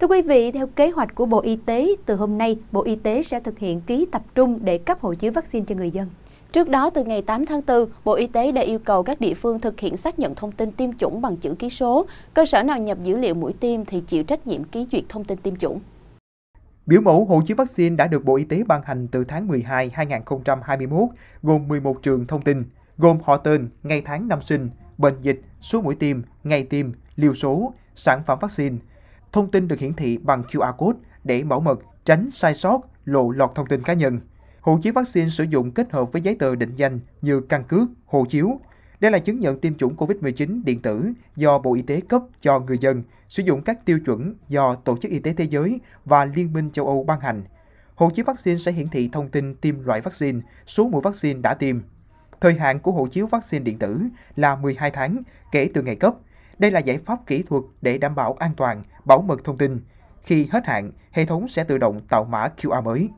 Thưa quý vị, theo kế hoạch của Bộ Y tế, từ hôm nay, Bộ Y tế sẽ thực hiện ký tập trung để cấp hộ chiếu vaccine cho người dân. Trước đó, từ ngày 8 tháng 4, Bộ Y tế đã yêu cầu các địa phương thực hiện xác nhận thông tin tiêm chủng bằng chữ ký số. Cơ sở nào nhập dữ liệu mũi tiêm thì chịu trách nhiệm ký duyệt thông tin tiêm chủng. Biểu mẫu hộ chiếu vaccine đã được Bộ Y tế ban hành từ tháng 12 2021, gồm 11 trường thông tin, gồm họ tên, ngày tháng năm sinh, bệnh dịch, số mũi tiêm, ngày tiêm, liều số, sản phẩm vaccine, thông tin được hiển thị bằng QR code để bảo mật, tránh sai sót, lộ lọt thông tin cá nhân. Hộ chiếu vaccine sử dụng kết hợp với giấy tờ định danh như căn cước, hộ chiếu. Đây là chứng nhận tiêm chủng COVID-19 điện tử do Bộ Y tế cấp cho người dân, sử dụng các tiêu chuẩn do Tổ chức Y tế Thế giới và Liên minh châu Âu ban hành. Hộ chiếu vaccine sẽ hiển thị thông tin tiêm loại vaccine, số mũi vaccine đã tiêm. Thời hạn của hộ chiếu vaccine điện tử là 12 tháng kể từ ngày cấp – đây là giải pháp kỹ thuật để đảm bảo an toàn, bảo mật thông tin. Khi hết hạn, hệ thống sẽ tự động tạo mã QR mới.